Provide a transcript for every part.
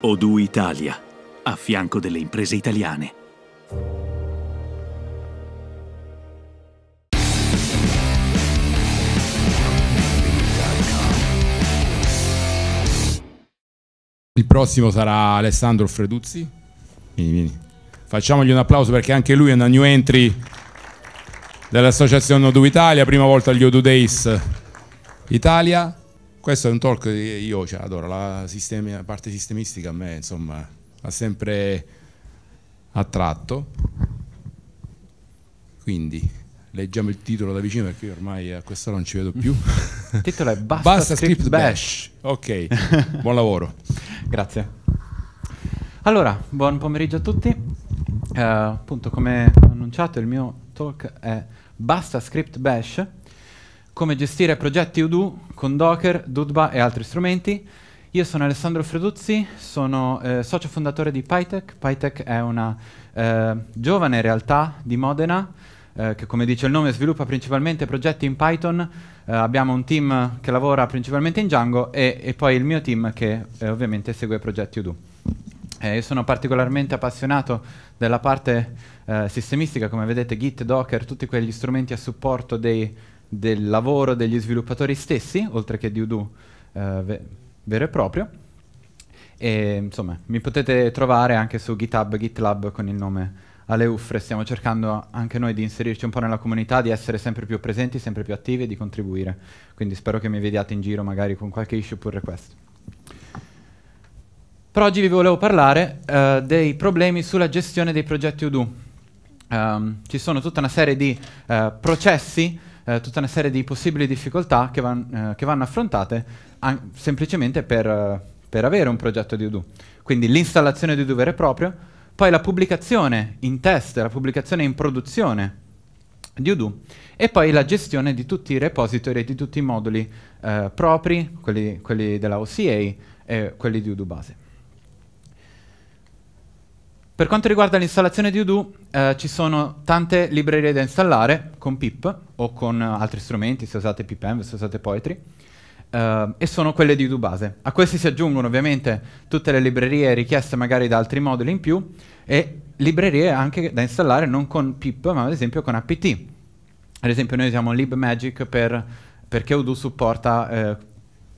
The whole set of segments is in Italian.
Odu Italia, a fianco delle imprese italiane. Il prossimo sarà Alessandro Freduzzi. Vieni, vieni. Facciamogli un applauso perché anche lui è una new entry dell'associazione Odu Italia, prima volta agli Odu Days Italia questo è un talk che io cioè, adoro, la, sistemi, la, parte sistemistica a me insomma ha sempre attratto, quindi leggiamo il titolo da vicino perché io ormai a quest'ora non ci vedo più. Il titolo è Basta, Basta Script, script bash. bash. Ok, buon lavoro. Grazie. Allora, buon pomeriggio a tutti. Eh, appunto, come annunciato, il mio talk è Basta Script Bash come gestire progetti Udo con Docker, Dudba e altri strumenti. Io sono Alessandro Freduzzi, sono eh, socio fondatore di PyTech. PyTech è una eh, giovane realtà di Modena eh, che, come dice il nome, sviluppa principalmente progetti in Python. Eh, abbiamo un team che lavora principalmente in Django e, e poi il mio team che eh, ovviamente segue progetti Udo. Eh, io sono particolarmente appassionato della parte sistemistica, come vedete Git, Docker, tutti quegli strumenti a supporto dei del lavoro degli sviluppatori stessi, oltre che di Udo eh, ve vero e proprio. E, insomma, mi potete trovare anche su GitHub, GitLab con il nome Aleufre. Stiamo cercando anche noi di inserirci un po' nella comunità, di essere sempre più presenti, sempre più attivi e di contribuire. Quindi spero che mi vediate in giro magari con qualche issue pull questo. Però oggi vi volevo parlare eh, dei problemi sulla gestione dei progetti Udo. Um, ci sono tutta una serie di eh, processi eh, tutta una serie di possibili difficoltà che, van, eh, che vanno affrontate semplicemente per, eh, per, avere un progetto di Udo. Quindi l'installazione di Udo vero e proprio, poi la pubblicazione in test, la pubblicazione in produzione di Udo e poi la gestione di tutti i repository e di tutti i moduli eh, propri, quelli, quelli della OCA e quelli di Udo base. Per quanto riguarda l'installazione di Udo, eh, ci sono tante librerie da installare con pip o con altri strumenti, se usate pipenv, se usate poetry, eh, e sono quelle di Udo base. A questi si aggiungono ovviamente tutte le librerie richieste magari da altri moduli in più e librerie anche da installare non con pip, ma ad esempio con apt. Ad esempio noi usiamo libmagic per, perché Udo supporta eh,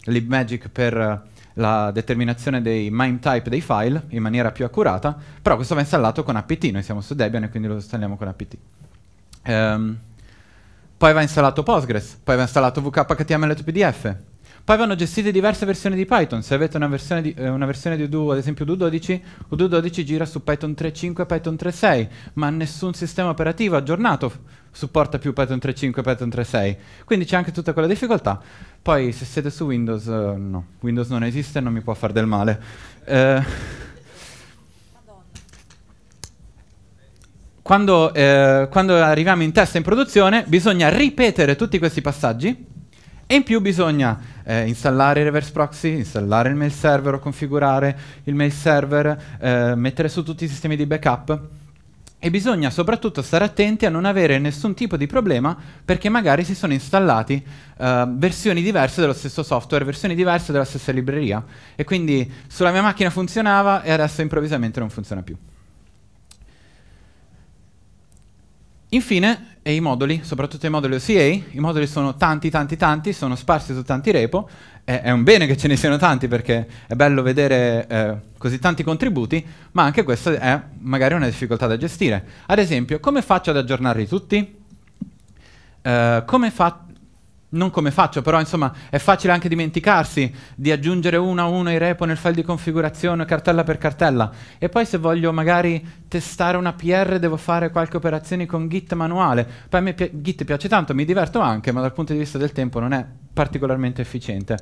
libmagic per la determinazione dei mime type dei file in maniera più accurata, però questo va installato con apt, noi siamo su Debian e quindi lo installiamo con apt. Um, ehm, poi va installato Postgres, poi va installato VKHTML2PDF, poi vanno gestite diverse versioni di Python. Se avete una versione di, eh, una versione di Udo, ad esempio Udo 12, Udo 12 gira su Python 3.5 e Python 3.6, ma nessun sistema operativo aggiornato supporta più Python 3.5 e Python 3.6. Quindi c'è anche tutta quella difficoltà. Poi se siete su Windows, eh, no, Windows non esiste e non mi può fare del male. Eh, quando, eh, quando arriviamo in testa in produzione bisogna ripetere tutti questi passaggi e in più bisogna eh, installare il reverse proxy, installare il mail server o configurare il mail server, eh, mettere su tutti i sistemi di backup. E bisogna soprattutto stare attenti a non avere nessun tipo di problema perché magari si sono installati uh, versioni diverse dello stesso software, versioni diverse della stessa libreria. E quindi sulla mia macchina funzionava e adesso improvvisamente non funziona più. Infine, e i moduli, soprattutto i moduli OCA, i moduli sono tanti, tanti, tanti, sono sparsi su tanti repo, e, è un bene che ce ne siano tanti perché è bello vedere eh, così tanti contributi, ma anche questa è magari una difficoltà da gestire. Ad esempio, come faccio ad aggiornarli tutti? Uh, come, fa non come faccio, però insomma è facile anche dimenticarsi di aggiungere uno a uno i repo nel file di configurazione, cartella per cartella. E poi se voglio magari testare una PR devo fare qualche operazione con Git manuale. Poi a me pi Git piace tanto, mi diverto anche, ma dal punto di vista del tempo non è particolarmente efficiente.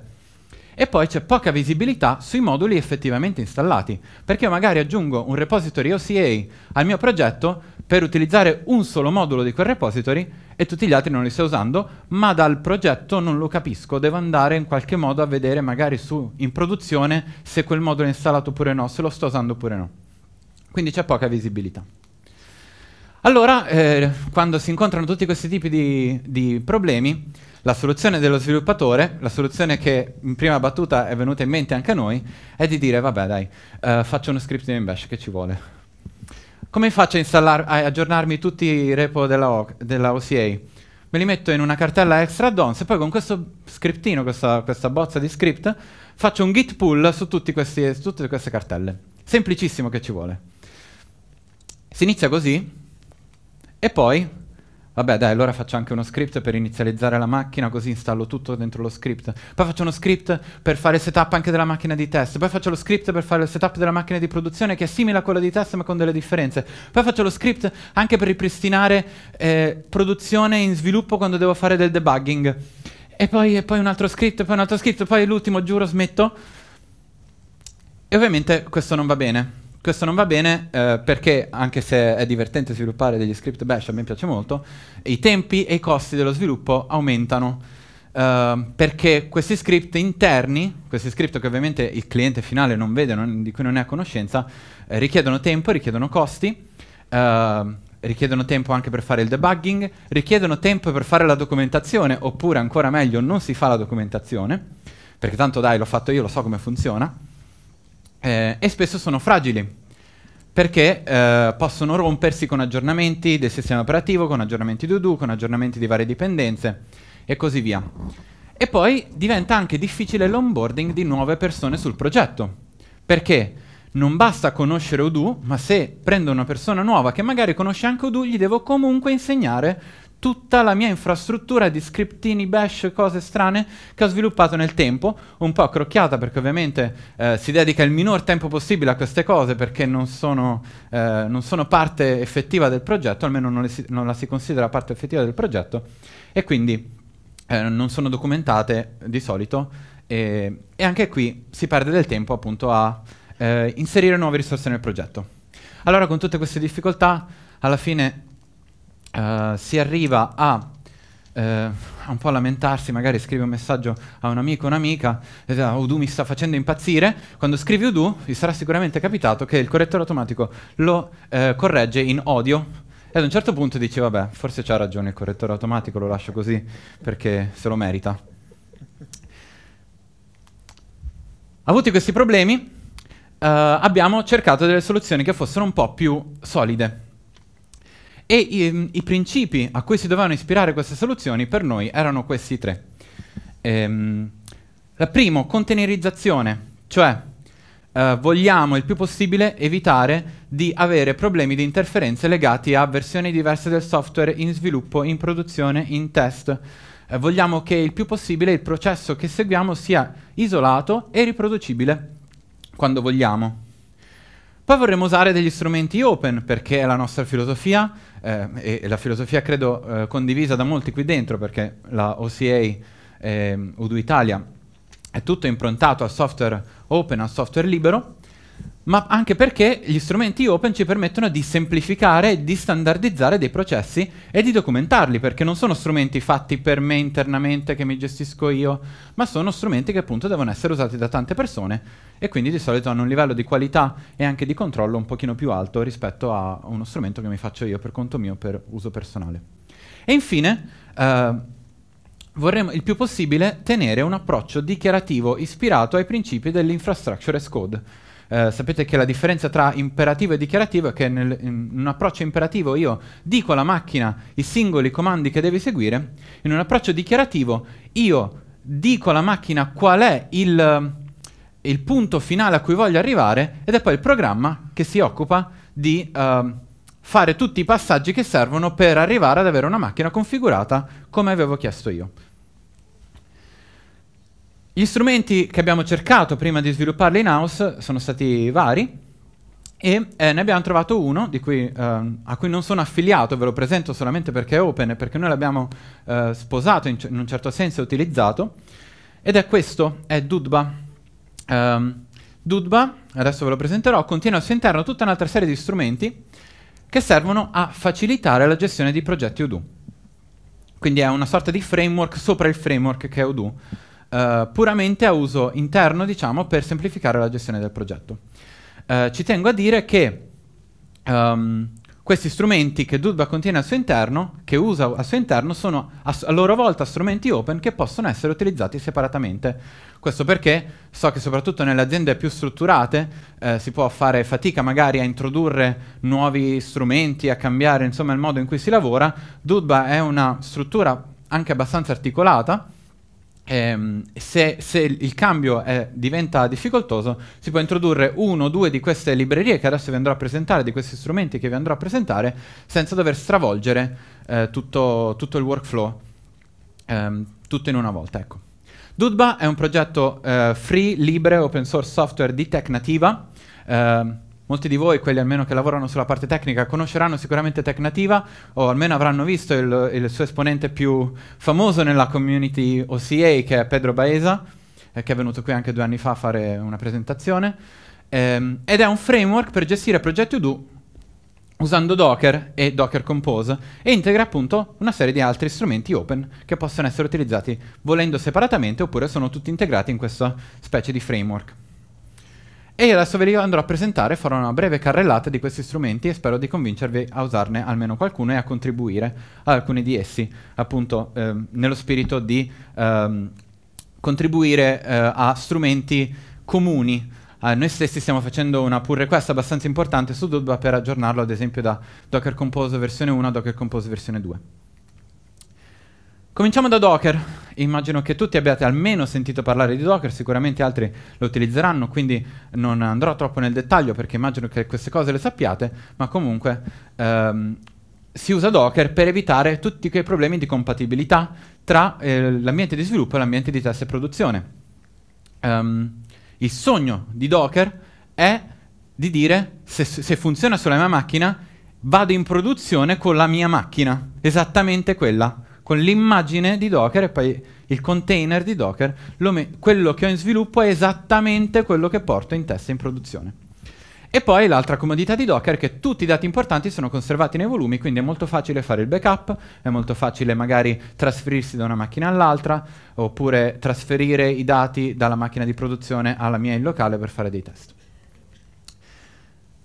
E poi c'è poca visibilità sui moduli effettivamente installati, perché io magari aggiungo un repository OCA al mio progetto per utilizzare un solo modulo di quel repository e tutti gli altri non li sto usando, ma dal progetto non lo capisco, devo andare in qualche modo a vedere magari su, in produzione se quel modulo è installato oppure no, se lo sto usando oppure no. Quindi c'è poca visibilità. Allora, eh, quando si incontrano tutti questi tipi di, di, problemi, la soluzione dello sviluppatore, la soluzione che in prima battuta è venuta in mente anche a noi, è di dire, vabbè dai, eh, faccio uno script in bash che ci vuole come faccio a, installar- a aggiornarmi tutti i repo della, o- della, OCA? Me li metto in una cartella extra add-ons e poi con questo scriptino, questa, questa bozza di script, faccio un git pull su, questi, su tutte queste cartelle. Semplicissimo che ci vuole. Si inizia così e poi Vabbè, dai, allora faccio anche uno script per inizializzare la macchina, così installo tutto dentro lo script. Poi faccio uno script per fare il setup anche della macchina di test. Poi faccio lo script per fare il setup della macchina di produzione che è simile a quella di test ma con delle differenze. Poi faccio lo script anche per ripristinare eh, produzione in sviluppo quando devo fare del debugging. E poi, e poi un altro script, poi un altro script, poi l'ultimo, giuro, smetto. E ovviamente questo non va bene questo non va bene eh, perché, anche se è divertente sviluppare degli script bash, a me piace molto, i tempi e i costi dello sviluppo aumentano. Uh, perché questi script interni, questi script che ovviamente il cliente finale non vede, non, di cui non è a conoscenza, eh, richiedono tempo, richiedono costi, uh, richiedono tempo anche per fare il debugging, richiedono tempo per fare la documentazione, oppure ancora meglio non si fa la documentazione, perché tanto dai l'ho fatto io, lo so come funziona eh, e spesso sono fragili perché eh, possono rompersi con aggiornamenti del sistema operativo, con aggiornamenti di Udo, con aggiornamenti di varie dipendenze e così via. E poi diventa anche difficile l'onboarding di nuove persone sul progetto, perché non basta conoscere Udo, ma se prendo una persona nuova che magari conosce anche Udo, gli devo comunque insegnare tutta la mia infrastruttura di scriptini, bash, cose strane che ho sviluppato nel tempo, un po' crocchiata perché ovviamente eh, si dedica il minor tempo possibile a queste cose perché non sono, eh, non sono parte effettiva del progetto, almeno non, si, non, la si considera parte effettiva del progetto, e quindi eh, non sono documentate di solito e, e, anche qui si perde del tempo appunto a eh, inserire nuove risorse nel progetto. Allora con tutte queste difficoltà alla fine eh, si arriva eh, a un po' lamentarsi, magari scrivi un messaggio a un amico o un'amica, e dice, ah, Udu mi sta facendo impazzire, quando scrivi Udu vi sarà sicuramente capitato che il correttore automatico lo eh, corregge in odio e ad un certo punto dici vabbè, forse c'ha ragione il correttore automatico, lo lascio così perché se lo merita. Avuti questi problemi, eh, abbiamo cercato delle soluzioni che fossero un po' più solide e i, ehm, i, principi a cui si dovevano ispirare queste soluzioni per noi erano questi tre. Ehm, la prima, containerizzazione, cioè eh, vogliamo il più possibile evitare di avere problemi di interferenze legati a versioni diverse del software in sviluppo, in produzione, in test. Eh, vogliamo che il più possibile il processo che seguiamo sia isolato e riproducibile quando vogliamo. Poi vorremmo usare degli strumenti open perché è la nostra filosofia eh, e la filosofia credo eh, condivisa da molti qui dentro perché la OCA eh, Udo Italia è tutto improntato a software open, a software libero ma anche perché gli strumenti open ci permettono di semplificare, di standardizzare dei processi e di documentarli, perché non sono strumenti fatti per me internamente che mi gestisco io, ma sono strumenti che appunto devono essere usati da tante persone e quindi di solito hanno un livello di qualità e anche di controllo un pochino più alto rispetto a uno strumento che mi faccio io per conto mio, per uso personale. E infine... Uh, vorremmo il più possibile tenere un approccio dichiarativo ispirato ai principi dell'infrastructure as code eh, sapete che la differenza tra imperativo e dichiarativo è che nel, in un approccio imperativo io dico alla macchina i singoli comandi che deve seguire, in un approccio dichiarativo io dico alla macchina qual è il, il punto finale a cui voglio arrivare ed è poi il programma che si occupa di... Uh, fare tutti i passaggi che servono per arrivare ad avere una macchina configurata come avevo chiesto io. Gli strumenti che abbiamo cercato prima di svilupparli in house sono stati vari e eh, ne abbiamo trovato uno cui, eh, a cui non sono affiliato, ve lo presento solamente perché è open e perché noi l'abbiamo eh, sposato in, in, un certo senso e utilizzato ed è questo, è Dudba. Um, Dudba, adesso ve lo presenterò, contiene al suo interno tutta un'altra serie di strumenti che servono a facilitare la gestione di progetti Odoo. Quindi è una sorta di framework sopra il framework che è Odoo eh, puramente a uso interno, diciamo, per semplificare la gestione del progetto. Eh, ci tengo a dire che um, questi strumenti che Dudba contiene al suo interno, che usa al suo interno, sono a, a, loro volta strumenti open che possono essere utilizzati separatamente. Questo perché so che soprattutto nelle aziende più strutturate eh, si può fare fatica magari a introdurre nuovi strumenti, a cambiare insomma il modo in cui si lavora. Dudba è una struttura anche abbastanza articolata, Ehm, se, se, il cambio è, diventa difficoltoso, si può introdurre uno o due di queste librerie che adesso vi andrò a presentare, di questi strumenti che vi andrò a presentare, senza dover stravolgere eh, tutto, tutto, il workflow, ehm, tutto in una volta. Ecco. Dudba è un progetto eh, free, libre, open source software di Tecnativa. Ehm, molti di voi, quelli almeno che lavorano sulla parte tecnica, conosceranno sicuramente Tecnativa o almeno avranno visto il, il suo esponente più famoso nella community OCA, che è Pedro Baeza, eh, che è venuto qui anche due anni fa a fare una presentazione. Ehm, ed è un framework per gestire progetti UDU usando Docker e Docker Compose e integra appunto una serie di altri strumenti open che possono essere utilizzati volendo separatamente oppure sono tutti integrati in questa specie di framework. E io adesso ve li andrò a presentare, farò una breve carrellata di questi strumenti e spero di convincervi a usarne almeno qualcuno e a contribuire ad alcuni di essi, appunto ehm, nello spirito di ehm, contribuire eh, a strumenti comuni. Eh, noi stessi stiamo facendo una pull request abbastanza importante su Dudba per aggiornarlo ad esempio da Docker Compose versione 1 a Docker Compose versione 2. Cominciamo da Docker. Immagino che tutti abbiate almeno sentito parlare di Docker, sicuramente altri lo utilizzeranno, quindi non andrò troppo nel dettaglio perché immagino che queste cose le sappiate, ma comunque ehm, si usa Docker per evitare tutti quei problemi di compatibilità tra eh, l'ambiente di sviluppo e l'ambiente di test e produzione. Um, il sogno di Docker è di dire se, se funziona sulla mia macchina vado in produzione con la mia macchina, esattamente quella con l'immagine di Docker e poi il container di Docker, quello che ho in sviluppo è esattamente quello che porto in testa in produzione. E poi l'altra comodità di Docker è che tutti i dati importanti sono conservati nei volumi, quindi è molto facile fare il backup, è molto facile magari trasferirsi da una macchina all'altra, oppure trasferire i dati dalla macchina di produzione alla mia in locale per fare dei test.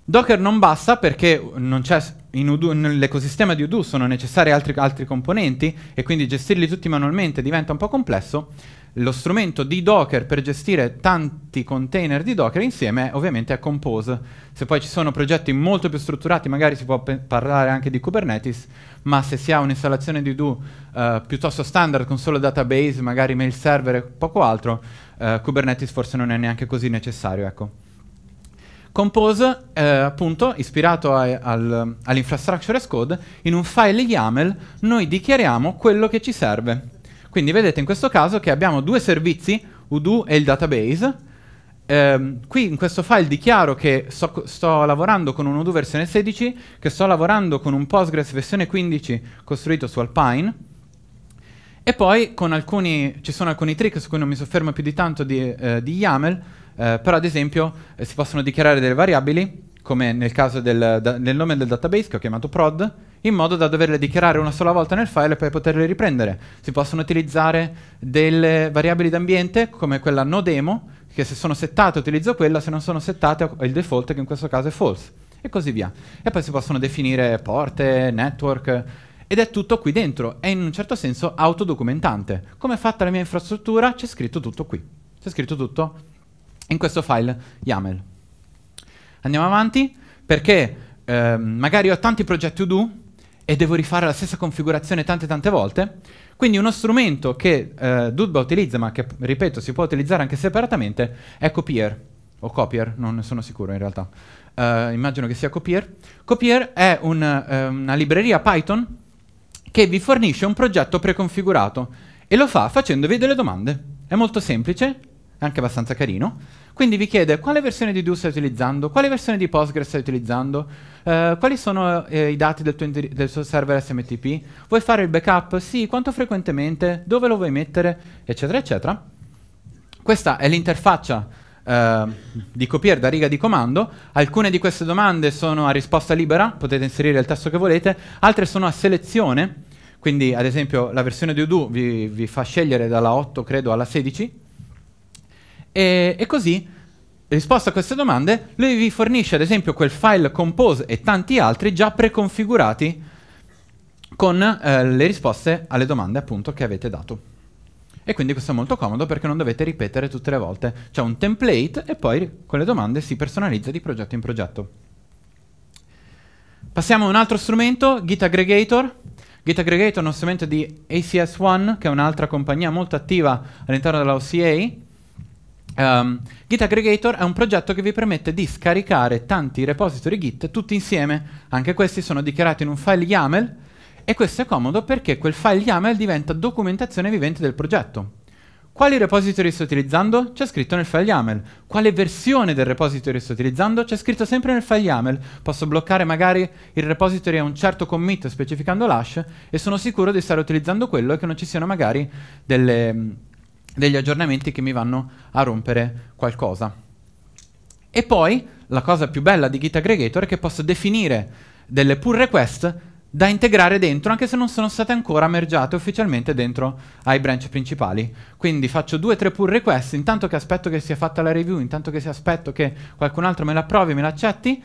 Docker non basta perché nell'ecosistema di Udo sono necessari altri, altri, componenti e quindi gestirli tutti manualmente diventa un po' complesso. Lo strumento di Docker per gestire tanti container di Docker insieme ovviamente è Compose. Se poi ci sono progetti molto più strutturati magari si può parlare anche di Kubernetes, ma se si ha un'installazione di Udo eh, piuttosto standard con solo database, magari mail server e poco altro, eh, Kubernetes forse non è neanche così necessario. Ecco. Compose, eh, appunto, ispirato a, al, all'infrastructure as code, in un file YAML noi dichiariamo quello che ci serve. Quindi vedete in questo caso che abbiamo due servizi, Udo e il database. Eh, qui in questo file dichiaro che so, sto lavorando con un Udo versione 16, che sto lavorando con un Postgres versione 15 costruito su Alpine, e poi alcuni, ci sono alcuni trick su cui non mi soffermo più di tanto di, eh, di YAML, eh, però ad esempio eh, si possono dichiarare delle variabili, come nel caso del, da, del, nome del database che ho chiamato prod, in modo da doverle dichiarare una sola volta nel file e poi poterle riprendere. Si possono utilizzare delle variabili d'ambiente, come quella no demo, che se sono settate utilizzo quella, se non sono settate ho il default che in questo caso è false, e così via. E poi si possono definire porte, network, ed è tutto qui dentro, è in un certo senso autodocumentante. Come è fatta la mia infrastruttura? C'è scritto tutto qui. C'è scritto tutto qui in questo file YAML. Andiamo avanti perché eh, magari ho tanti progetti Udo e devo rifare la stessa configurazione tante tante volte, quindi uno strumento che eh, Dudba utilizza, ma che ripeto si può utilizzare anche separatamente, è Copier, o Copier, non ne sono sicuro in realtà, eh, immagino che sia Copier. Copier è un, eh, una libreria Python che vi fornisce un progetto preconfigurato e lo fa facendovi delle domande. È molto semplice, è anche abbastanza carino. Quindi vi chiede quale versione di Do stai utilizzando, quale versione di Postgres stai utilizzando, eh, quali sono eh, i dati del tuo, del tuo, server SMTP, vuoi fare il backup? Sì, quanto frequentemente, dove lo vuoi mettere, eccetera, eccetera. Questa è l'interfaccia eh, di copiare da riga di comando. Alcune di queste domande sono a risposta libera, potete inserire il testo che volete, altre sono a selezione, quindi ad esempio la versione di Udo vi, vi fa scegliere dalla 8 credo alla 16 e, e così, risposta a queste domande, lui vi fornisce ad esempio quel file compose e tanti altri già preconfigurati con eh, le risposte alle domande appunto che avete dato. E quindi questo è molto comodo perché non dovete ripetere tutte le volte. C'è un template e poi con le domande si personalizza di progetto in progetto. Passiamo a un altro strumento, Git Aggregator. Git Aggregator è uno strumento di ACS1, che è un'altra compagnia molto attiva all'interno della OCA, Um, Git Aggregator è un progetto che vi permette di scaricare tanti repository Git tutti insieme, anche questi sono dichiarati in un file YAML e questo è comodo perché quel file YAML diventa documentazione vivente del progetto. Quali repository sto utilizzando? C'è scritto nel file YAML. Quale versione del repository sto utilizzando? C'è scritto sempre nel file YAML. Posso bloccare magari il repository a un certo commit specificando l'hash e sono sicuro di stare utilizzando quello e che non ci siano magari delle degli aggiornamenti che mi vanno a rompere qualcosa. E poi la cosa più bella di Git Aggregator è che posso definire delle pull request da integrare dentro, anche se non sono state ancora mergiate ufficialmente dentro ai branch principali. Quindi faccio due o tre pull request, intanto che aspetto che sia fatta la review, intanto che si aspetto che qualcun altro me la provi, me la accetti,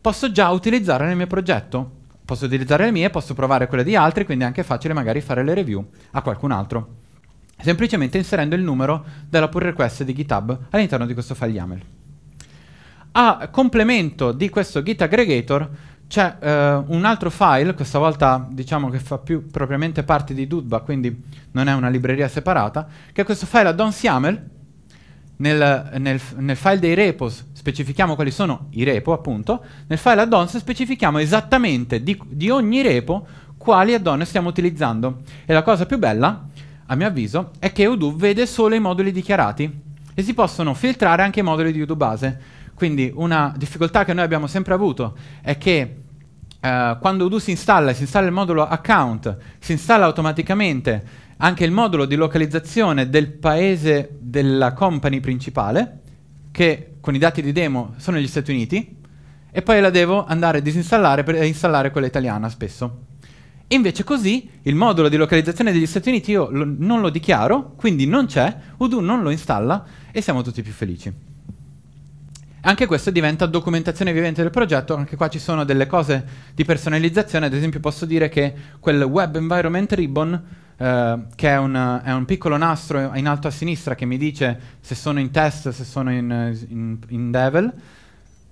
posso già utilizzare nel mio progetto. Posso utilizzare le mie, posso provare quelle di altri, quindi è anche facile magari fare le review a qualcun altro semplicemente inserendo il numero della pull request di GitHub all'interno di questo file YAML. A complemento di questo git aggregator c'è eh, un altro file, questa volta diciamo che fa più propriamente parte di Dudba, quindi non è una libreria separata, che è questo file addons YAML. Nel, nel, nel file dei repos specifichiamo quali sono i repo, appunto. Nel file addons specifichiamo esattamente di, di ogni repo quali addon stiamo utilizzando. E la cosa più bella a mio avviso, è che Udo vede solo i moduli dichiarati e si possono filtrare anche i moduli di Udo base. Quindi una difficoltà che noi abbiamo sempre avuto è che eh, quando Udo si installa, si installa il modulo account, si installa automaticamente anche il modulo di localizzazione del paese della company principale, che con i dati di demo sono gli Stati Uniti, e poi la devo andare a disinstallare per installare quella italiana spesso. Invece così il modulo di localizzazione degli Stati Uniti io lo, non lo dichiaro, quindi non c'è, Udo non lo installa e siamo tutti più felici. Anche questo diventa documentazione vivente del progetto, anche qua ci sono delle cose di personalizzazione, ad esempio posso dire che quel Web Environment Ribbon, eh, che è un, è un, piccolo nastro in alto a sinistra che mi dice se sono in test, se sono in, in, in Devel,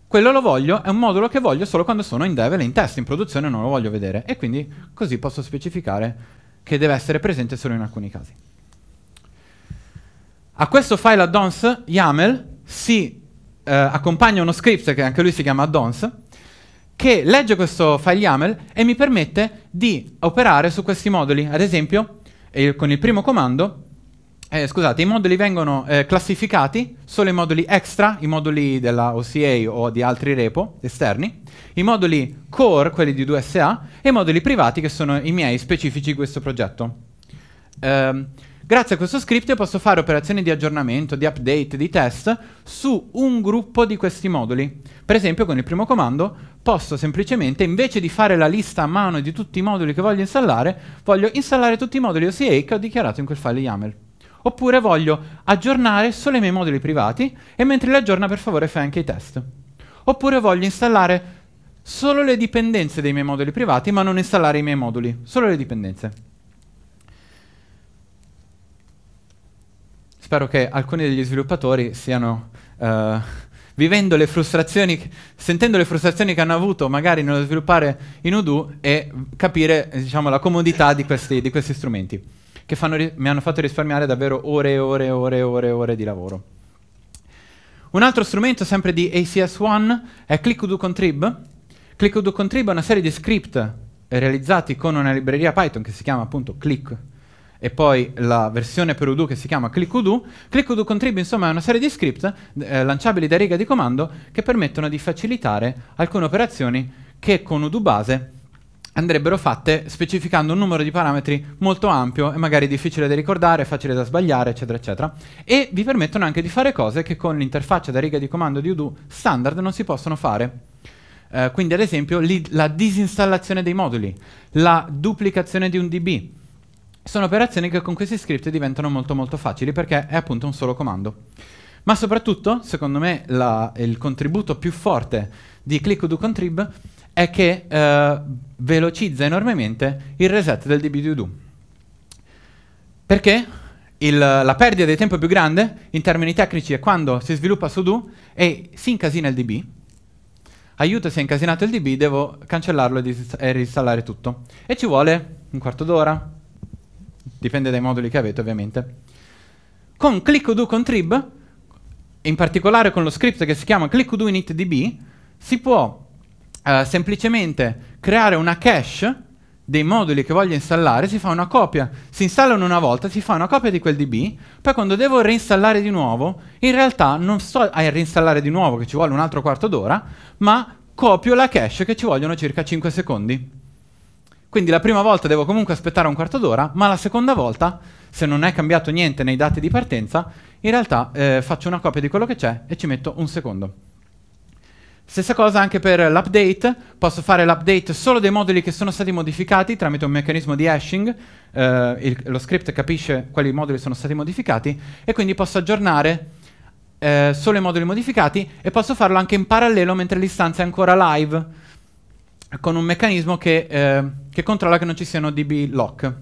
quello lo voglio, è un modulo che voglio solo quando sono in dev e in test, in produzione non lo voglio vedere. E quindi così posso specificare che deve essere presente solo in alcuni casi. A questo file addons YAML si eh, accompagna uno script che anche lui si chiama addons che legge questo file YAML e mi permette di operare su questi moduli. Ad esempio, il, con il primo comando eh, scusate, i moduli vengono eh, classificati solo i moduli extra, i moduli della OCA o di altri repo esterni, i moduli core, quelli di 2SA, e i moduli privati che sono i miei specifici di questo progetto. Eh, grazie a questo script io posso fare operazioni di aggiornamento, di update, di test su un gruppo di questi moduli. Per esempio con il primo comando posso semplicemente, invece di fare la lista a mano di tutti i moduli che voglio installare, voglio installare tutti i moduli OCA che ho dichiarato in quel file YAML. Oppure voglio aggiornare solo i miei moduli privati e mentre li aggiorna per favore fai anche i test. Oppure voglio installare solo le dipendenze dei miei moduli privati ma non installare i miei moduli, solo le dipendenze. Spero che alcuni degli sviluppatori stiano uh, eh, vivendo le frustrazioni, sentendo le frustrazioni che hanno avuto magari nello sviluppare in Udo e capire diciamo, la comodità di questi, di questi strumenti che ri- mi hanno fatto risparmiare davvero ore e ore e ore e ore, ore di lavoro. Un altro strumento sempre di ACS1 è ClickUdoContrib. ClickUdoContrib è una serie di script eh, realizzati con una libreria Python che si chiama appunto Click e poi la versione per Udo che si chiama ClickUdo. ClickUdo Contrib, insomma, è una serie di script eh, lanciabili da riga di comando che permettono di facilitare alcune operazioni che con Udo base andrebbero fatte specificando un numero di parametri molto ampio e magari difficile da ricordare, facile da sbagliare, eccetera, eccetera. E vi permettono anche di fare cose che con l'interfaccia da riga di comando di Udo standard non si possono fare. Uh, quindi ad esempio la disinstallazione dei moduli, la duplicazione di un DB. Sono operazioni che con questi script diventano molto molto facili perché è appunto un solo comando. Ma soprattutto, secondo me, la, il contributo più forte di ClickUdo Contrib è che eh, velocizza enormemente il reset del DB2Do. Perché il, la perdita di tempo più grande in termini tecnici è quando si sviluppa su do e si incasina il DB. Aiuto si è incasinato il DB, devo cancellarlo e reinstallare tutto. E ci vuole un quarto d'ora, dipende dai moduli che avete ovviamente. Con ClickUdo Contrib, in particolare con lo script che si chiama ClickUdo initDB, si può eh, semplicemente creare una cache dei moduli che voglio installare, si fa una copia, si installano una volta, si fa una copia di quel DB, poi quando devo reinstallare di nuovo, in realtà non sto a reinstallare di nuovo che ci vuole un altro quarto d'ora, ma copio la cache che ci vogliono circa 5 secondi. Quindi la prima volta devo comunque aspettare un quarto d'ora, ma la seconda volta, se non è cambiato niente nei dati di partenza, in realtà eh, faccio una copia di quello che c'è e ci metto un secondo. Stessa cosa anche per l'update, posso fare l'update solo dei moduli che sono stati modificati tramite un meccanismo di hashing, eh, il, lo script capisce quali moduli sono stati modificati e quindi posso aggiornare eh, solo i moduli modificati e posso farlo anche in parallelo mentre l'istanza è ancora live con un meccanismo che, eh, che controlla che non ci siano db lock.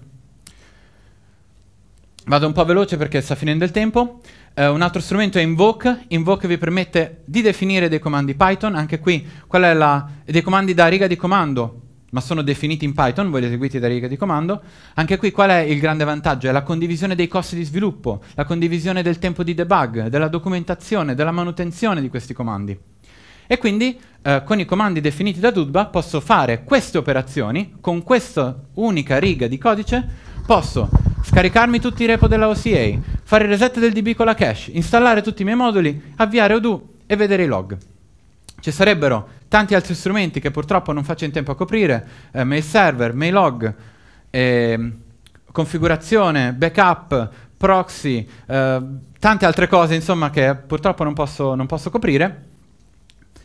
Vado un po' veloce perché sta finendo il tempo. Uh, un altro strumento è Invoke. Invoke vi permette di definire dei comandi Python, anche qui quella è la, dei comandi da riga di comando, ma sono definiti in Python, voi li eseguite da riga di comando. Anche qui qual è il grande vantaggio? È la condivisione dei costi di sviluppo, la condivisione del tempo di debug, della documentazione, della manutenzione di questi comandi. E quindi eh, con i comandi definiti da Dudba posso fare queste operazioni, con questa unica riga di codice posso scaricarmi tutti i repo della OCA, fare il reset del DB con la cache, installare tutti i miei moduli, avviare Odoo e vedere i log. Ci sarebbero tanti altri strumenti che purtroppo non faccio in tempo a coprire, eh, mail server, mail log, eh, configurazione, backup, proxy, eh, tante altre cose insomma che purtroppo non posso, non posso coprire.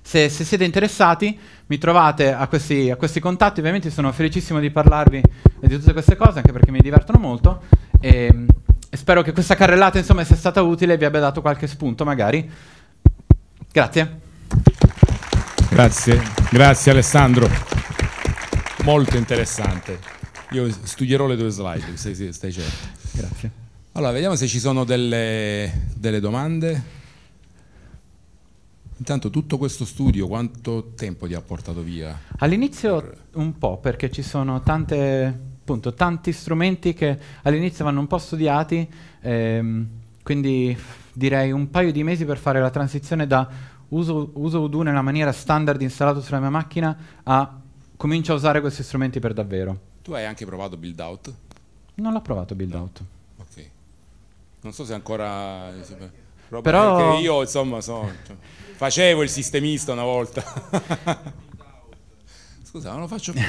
Se, se siete interessati, mi trovate a questi, a questi, contatti. Ovviamente sono felicissimo di parlarvi di tutte queste cose, anche perché mi divertono molto. E, ehm, e spero che questa carrellata insomma, sia stata utile e vi abbia dato qualche spunto, magari. Grazie. Grazie, grazie Alessandro. Molto interessante. Io studierò le tue slide, stai, stai certo. Grazie. Allora, vediamo se ci sono delle, delle domande. Intanto tutto questo studio quanto tempo ti ha portato via? All'inizio per... un po' perché ci sono tante, appunto, tanti strumenti che all'inizio vanno un po' studiati, ehm, quindi direi un paio di mesi per fare la transizione da uso, uso Udo nella maniera standard installato sulla mia macchina a comincio a usare questi strumenti per davvero. Tu hai anche provato build out? Non l'ho provato build no. out. Ok. Non so se ancora roba Però... che io insomma so, cioè, facevo il sistemista una volta. Scusa, non lo faccio più.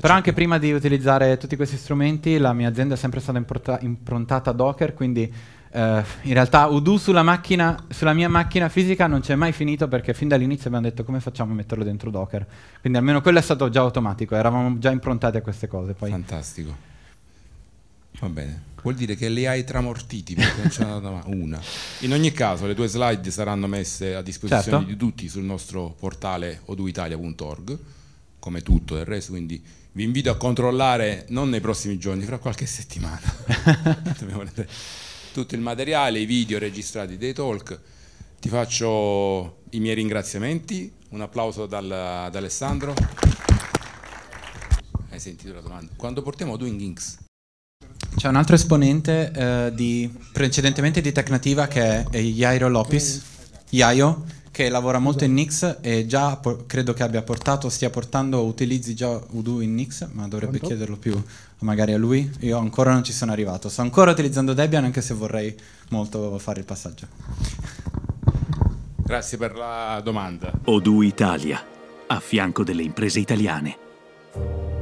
Però anche prima di utilizzare tutti questi strumenti la mia azienda è sempre stata improntata a Docker, quindi eh, in realtà Udo sulla, macchina, sulla mia macchina fisica non c'è mai finito perché fin dall'inizio abbiamo detto come facciamo a metterlo dentro Docker. Quindi almeno quello è stato già automatico, eravamo già improntati a queste cose. Poi Fantastico. Va bene. Vuol dire che li hai tramortiti perché non c'è n'è andata una. In ogni caso, le tue slide saranno messe a disposizione certo. di tutti sul nostro portale oduitalia.org, come tutto il resto. Quindi vi invito a controllare, non nei prossimi giorni, fra qualche settimana, tutto il materiale, i video registrati dei talk. Ti faccio i miei ringraziamenti. Un applauso dal, da Alessandro. Hai sentito la domanda? Quando portiamo Doing Inks? C'è un altro esponente eh, di, precedentemente di Tecnativa che è Jairo Lopis, Jairo, che lavora molto in Nix e già po- credo che abbia portato, stia portando, utilizzi già Udo in Nix, ma dovrebbe Quanto? chiederlo più magari a lui. Io ancora non ci sono arrivato, sto ancora utilizzando Debian anche se vorrei molto fare il passaggio. Grazie per la domanda. Odoo Italia, a fianco delle imprese italiane.